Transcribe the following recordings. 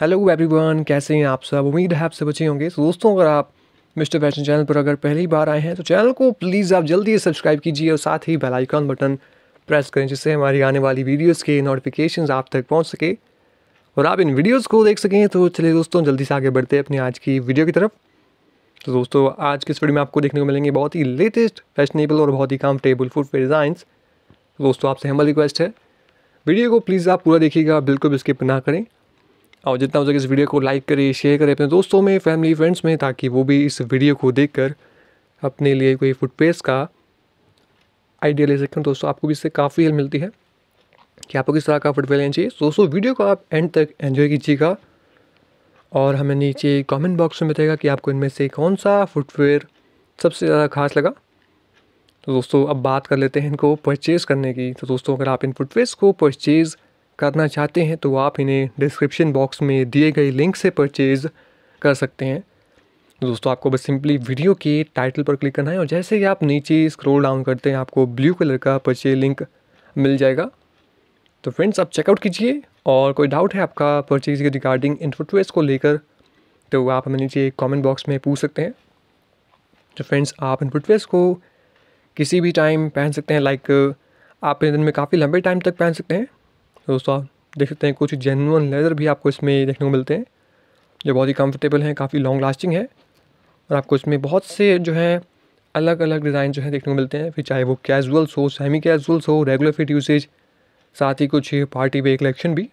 hello everyone कैसे हैं आप सब उम्मीद है आप सब अच्छे होंगे तो दोस्तों अगर आप मिस्टर फैशन चैनल पर अगर पहली बार आए हैं तो चैनल को प्लीज़ आप जल्दी से सब्सक्राइब कीजिए और साथ ही बेल आइकन बटन प्रेस करें जिससे हमारी आने वाली वीडियोस के नोटिफिकेशन आप तक पहुंच सके और आप इन वीडियोज़ को देख सकें तो चलिए दोस्तों जल्दी से आगे बढ़ते हैं अपनी आज की वीडियो की तरफ तो दोस्तों आज की इस वीडियो में आपको देखने को मिलेंगे बहुत ही लेटेस्ट फैशनेबल और बहुत ही कम्फर्टेबल फुटवेयर डिज़ाइंस दोस्तों आपसे हमल रिक्वेस्ट है वीडियो को प्लीज़ आप पूरा देखिएगा बिल्कुल भी स्किप ना करें और जितना हो सके इस वीडियो को लाइक करें शेयर करें अपने दोस्तों में फैमिली फ्रेंड्स में ताकि वो भी इस वीडियो को कर अपने लिए कोई फुटपेस का आइडिया ले सकते हैं दोस्तों आपको भी इससे काफ़ी हेल्प मिलती है कि आपको किस तरह का फुटवेयर लेना चाहिए दोस्तों वीडियो को आप एंड तक एंजॉय कीजिएगा और हमें नीचे कमेंट बॉक्स में बताएगा कि आपको इनमें से कौन सा फुटवेयर सबसे ज़्यादा खास लगा तो दोस्तों अब बात कर लेते हैं इनको परचेज़ करने की तो दोस्तों अगर आप इन फुटवेयर्स को परचेज़ करना चाहते हैं तो आप इन्हें डिस्क्रिप्शन बॉक्स में दिए गए लिंक से परचेज़ कर सकते हैं तो दोस्तों आपको बस सिंपली वीडियो के टाइटल पर क्लिक करना है और जैसे ही आप नीचे स्क्रॉल डाउन करते हैं आपको ब्लू कलर का परचेज लिंक मिल जाएगा तो फ्रेंड्स आप चेकआउट कीजिए और कोई डाउट है आपका परचेज के रिगार्डिंग इन्फोट्रेस को लेकर तो आप हमें नीचे कॉमेंट बॉक्स में पूछ सकते हैं तो फ्रेंड्स आप इन्फोट्रेस को किसी भी टाइम पहन सकते हैं लाइक आप इन दिन में काफ़ी लंबे टाइम तक पहन सकते हैं दोस्तों आप देख सकते हैं कुछ जेनुअन लेदर भी आपको इसमें देखने को मिलते हैं जो बहुत ही कम्फर्टेबल हैं काफ़ी लॉन्ग लास्टिंग है और आपको इसमें बहुत से जो है अलग अलग डिज़ाइन जो है देखने को मिलते हैं फिर चाहे वो कैजुअल्स हो सेमी कैजुअल्स हो रेगुलर फिट यूसेज साथ ही कुछ पार्टी वे कलेक्शन भी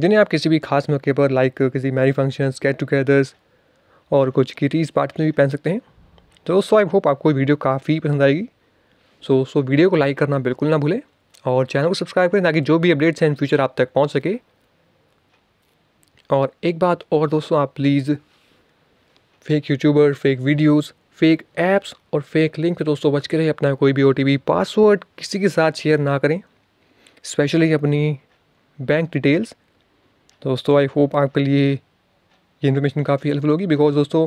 जिन्हें आप किसी भी खास मौके पर लाइक किसी मैरी फंक्शंस गेट टुगेदर्स और कुछ किटीज पार्टी में भी पहन सकते हैं तो दोस्तों आई होप आपको वीडियो काफ़ी पसंद आएगी so so, so so video को लाइक करना बिल्कुल ना भूलें और चैनल को सब्सक्राइब करें ताकि जो भी अपडेट्स हैं इन फ्यूचर आप तक पहुंच सके और एक बात और दोस्तों आप please fake youtuber fake videos fake apps और फेक लिंक पे दोस्तों बच के रहें अपना कोई भी ओ पासवर्ड किसी के साथ शेयर ना करें स्पेशली अपनी बैंक डिटेल्स दोस्तों आई होप आपके लिए ये इन्फॉर्मेशन काफ़ी हेल्पफुल होगी बिकॉज दोस्तों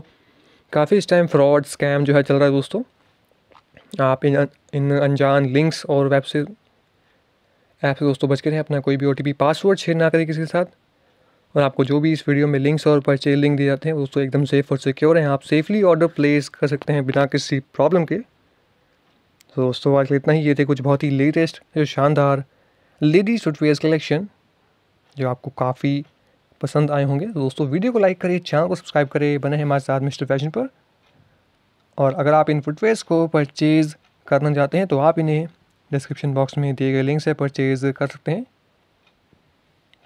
काफ़ी इस टाइम फ्रॉड स्कैम जो है चल रहा है दोस्तों आप इन इन अनजान लिंक्स और वेब से ऐप से दोस्तों बच के रहें अपना कोई भी ओ पासवर्ड शेयर ना करें किसी के साथ और आपको जो भी इस वीडियो में लिंक्स और परचेज लिंक दिए जाते हैं दोस्तों एकदम सेफ़ और सिक्योर हैं आप सेफली ऑर्डर प्लेस कर सकते हैं बिना किसी प्रॉब्लम के तो दोस्तों आज इतना ही ये थे कुछ बहुत ही लेटेस्ट जो शानदार लेडीज फुटवेयर कलेक्शन जो आपको काफ़ी पसंद आए होंगे तो दोस्तों वीडियो को लाइक करें चैनल को सब्सक्राइब करें बने हैं हमारे साथ मिस्टर फैशन पर और अगर आप इन फुटवेयर्स को परचेज़ करना चाहते हैं तो आप इन्हें डिस्क्रिप्शन बॉक्स में दिए गए लिंक से परचेज कर सकते हैं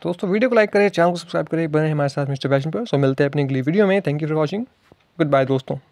दोस्तों वीडियो को लाइक करें चैनल को सब्सक्राइब करें बने हमारे साथ मिस्टर बैशन पर सो मिलते हैं अपनी अगली वीडियो में thank you for watching good bye दोस्तों